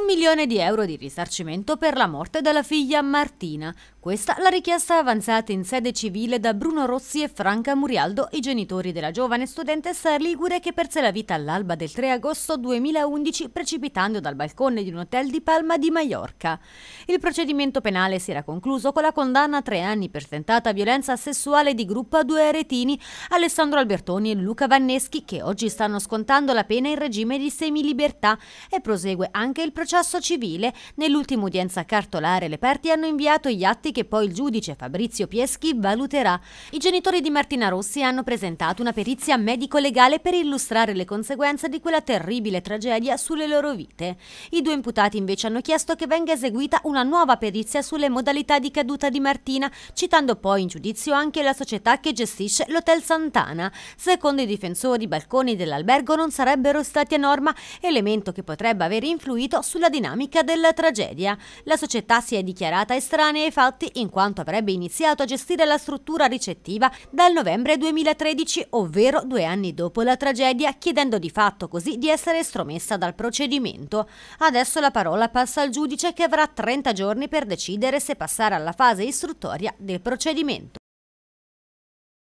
un milione di euro di risarcimento per la morte della figlia Martina. Questa la richiesta avanzata in sede civile da Bruno Rossi e Franca Murialdo, i genitori della giovane studentessa ligure che perse la vita all'alba del 3 agosto 2011 precipitando dal balcone di un hotel di Palma di Mallorca. Il procedimento penale si era concluso con la condanna a tre anni per tentata violenza sessuale di gruppo a due aretini, Alessandro Albertoni e Luca Vanneschi, che oggi stanno scontando la pena in regime di semilibertà e prosegue anche il procedimento processo civile. Nell'ultima udienza cartolare le parti hanno inviato gli atti che poi il giudice Fabrizio Pieschi valuterà. I genitori di Martina Rossi hanno presentato una perizia medico-legale per illustrare le conseguenze di quella terribile tragedia sulle loro vite. I due imputati invece hanno chiesto che venga eseguita una nuova perizia sulle modalità di caduta di Martina, citando poi in giudizio anche la società che gestisce l'Hotel Santana. Secondo i difensori, i balconi dell'albergo non sarebbero stati a norma, elemento che potrebbe aver influito sulla sulla dinamica della tragedia. La società si è dichiarata estranea ai fatti in quanto avrebbe iniziato a gestire la struttura ricettiva dal novembre 2013, ovvero due anni dopo la tragedia, chiedendo di fatto così di essere estromessa dal procedimento. Adesso la parola passa al giudice che avrà 30 giorni per decidere se passare alla fase istruttoria del procedimento.